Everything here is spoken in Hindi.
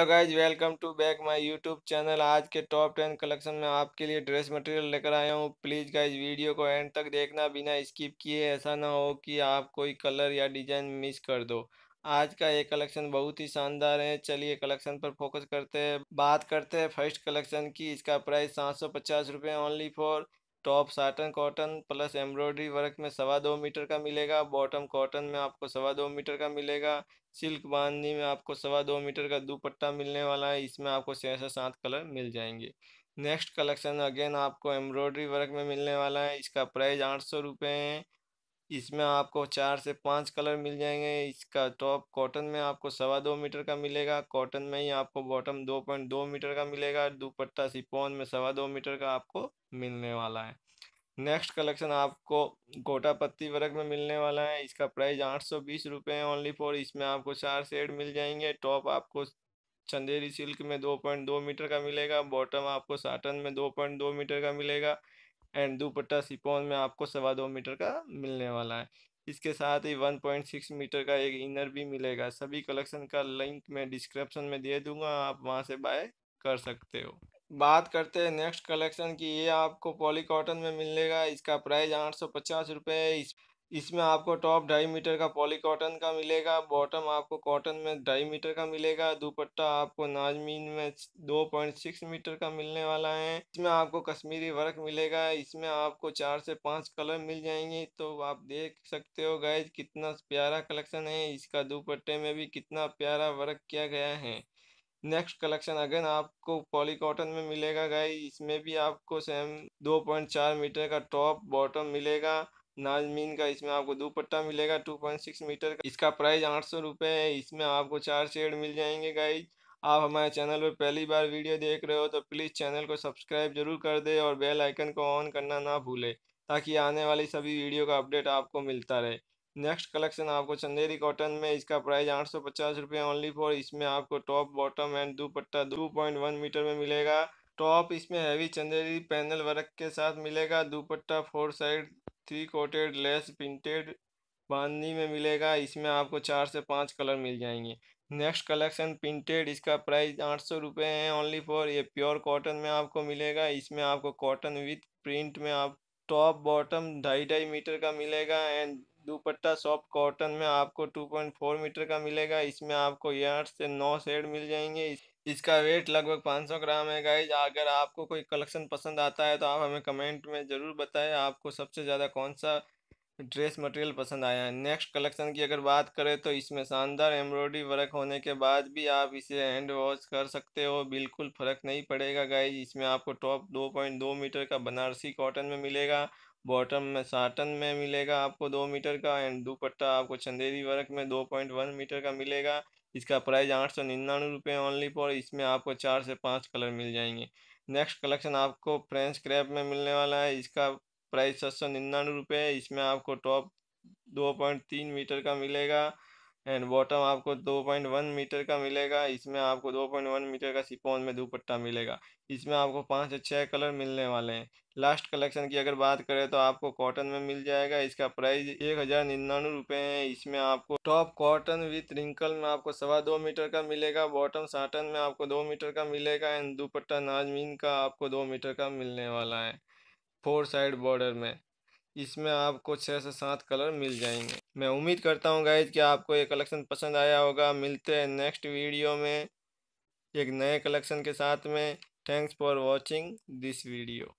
hello guys welcome to back my YouTube channel आज के टॉप टेन कलेक्शन में आपके लिए ड्रेस मटेरियल लेकर आया हूँ प्लीज़ गाइज वीडियो को एंड तक देखना बिना स्किप किए ऐसा ना हो कि आप कोई कलर या डिजाइन मिस कर दो आज का ये कलेक्शन बहुत ही शानदार है चलिए कलेक्शन पर फोकस करते हैं बात करते हैं फर्स्ट कलेक्शन की इसका प्राइस सात सौ पचास only for top satin cotton plus embroidery work में सवा दो मीटर का मिलेगा बॉटम कॉटन में आपको सवा दो मीटर का मिलेगा सिल्क बांधनी में आपको सवा दो मीटर का दुपट्टा मिलने वाला है इसमें आपको छः से सात कलर मिल जाएंगे नेक्स्ट कलेक्शन अगेन आपको एम्ब्रॉयडरी वर्क में मिलने वाला है इसका प्राइस आठ सौ रुपये है इसमें आपको चार से पाँच कलर मिल जाएंगे इसका टॉप कॉटन में आपको सवा दो मीटर का मिलेगा कॉटन में ही आपको बॉटम दो पॉइंट दो मीटर का मिलेगा दुपट्टा सिपोन में सवा दो मीटर का आपको मिलने वाला है नेक्स्ट कलेक्शन आपको गोटा पत्ती वर्ग में मिलने वाला है इसका प्राइस आठ सौ बीस रुपये है ओनली फॉर इसमें आपको चार सेट मिल जाएंगे टॉप आपको चंदेरी सिल्क में दो पॉइंट दो मीटर का मिलेगा बॉटम आपको साटन में दो पॉइंट दो मीटर का मिलेगा एंड दुपट्टा सिपोन में आपको सवा दो मीटर का मिलने वाला है इसके साथ ही 1.6 मीटर का एक इनर भी मिलेगा सभी कलेक्शन का लिंक मैं डिस्क्रिप्शन में दे दूंगा आप वहां से बाय कर सकते हो बात करते हैं नेक्स्ट कलेक्शन की ये आपको पॉलीकॉटन में मिलेगा इसका प्राइस आठ सौ पचास रुपये इस इसमें आपको टॉप ढाई मीटर का पॉली कॉटन का मिलेगा बॉटम आपको कॉटन में ढाई मीटर का मिलेगा दुपट्टा आपको नाजमीन में दो पॉइंट सिक्स मीटर का मिलने वाला है इसमें आपको कश्मीरी वर्क मिलेगा इसमें आपको चार से पांच कलर मिल जाएंगे तो आप देख सकते हो गए कितना प्यारा कलेक्शन है इसका दुपट्टे में भी कितना प्यारा वर्क किया गया है नेक्स्ट कलेक्शन अगेन आपको पॉली कॉटन में मिलेगा गाइज इसमें भी आपको सेम दो पॉइंट चार मीटर का टॉप बॉटम मिलेगा नाजमीन का इसमें आपको दुपट्टा मिलेगा टू पॉइंट सिक्स मीटर का इसका प्राइस आठ सौ रुपये है इसमें आपको चार शेड मिल जाएंगे गाइज आप हमारे चैनल पर पहली बार वीडियो देख रहे हो तो प्लीज़ चैनल को सब्सक्राइब जरूर कर दे और बेल आइकन को ऑन करना ना भूले ताकि आने वाली सभी वीडियो का अपडेट आपको मिलता रहे नेक्स्ट कलेक्शन आपको चंदेरी कॉटन में इसका प्राइस आठ सौ पचास रुपये ओनली फॉर इसमें आपको टॉप बॉटम एंड दुपट्टा दो पॉइंट वन मीटर में मिलेगा टॉप इसमें हैवी चंदेरी पैनल वर्क के साथ मिलेगा dupatta four side three coated lace printed bandhani में मिलेगा इसमें आपको चार से पाँच कलर मिल जाएंगे नेक्स्ट कलेक्शन प्रिंटेड इसका प्राइस आठ सौ रुपये है ओनली फॉर ये प्योर कॉटन में आपको मिलेगा इसमें आपको कॉटन विथ प्रिंट में आप टॉप बॉटम ढाई ढाई मीटर का मिलेगा एंड दुपट्टा सॉफ्ट कॉटन में आपको 2.4 मीटर का मिलेगा इसमें आपको आठ से नौ शेड मिल जाएंगे इसका वेट लगभग 500 ग्राम है गाइज अगर आपको कोई कलेक्शन पसंद आता है तो आप हमें कमेंट में ज़रूर बताएं आपको सबसे ज़्यादा कौन सा ड्रेस मटेरियल पसंद आया है नेक्स्ट कलेक्शन की अगर बात करें तो इसमें शानदार एम्ब्रॉयडरी वर्क होने के बाद भी आप इसे हैंड वॉश कर सकते हो बिल्कुल फ़र्क नहीं पड़ेगा गाइज इसमें आपको टॉप 2.2 मीटर का बनारसी कॉटन में मिलेगा बॉटम में साटन में मिलेगा आपको दो मीटर का एंड दुपट्टा आपको चंदेरी वर्क में दो पॉइंट वन मीटर का मिलेगा इसका प्राइस आठ सौ निन्यानवे रुपये ओनली फॉर इसमें आपको चार से पाँच कलर मिल जाएंगे नेक्स्ट कलेक्शन आपको फ्रेंच क्रैप में मिलने वाला है इसका प्राइस सात सौ निन्यानवे रुपये इसमें आपको टॉप दो पॉइंट तीन मीटर का मिलेगा एंड बॉटम आपको दो पॉइंट वन मीटर का मिलेगा इसमें आपको दो पॉइंट वन मीटर का सिपोन में दुपट्टा मिलेगा इसमें आपको पाँच से छः कलर मिलने वाले हैं लास्ट कलेक्शन की अगर बात करें तो आपको कॉटन में मिल जाएगा इसका प्राइस एक हज़ार निन्यानवे रुपये है इसमें आपको टॉप कॉटन विथ रिंकल में आपको सवा दो मीटर का मिलेगा बॉटम साटन में आपको दो मीटर का मिलेगा एंड दुपट्टा नाजमीन का आपको दो मीटर का मिलने वाला है फोर साइड बॉर्डर में इसमें आपको छः से सात कलर मिल जाएंगे मैं उम्मीद करता हूँ गाइज कि आपको ये कलेक्शन पसंद आया होगा मिलते हैं नेक्स्ट वीडियो में एक नए कलेक्शन के साथ में thanks for watching this video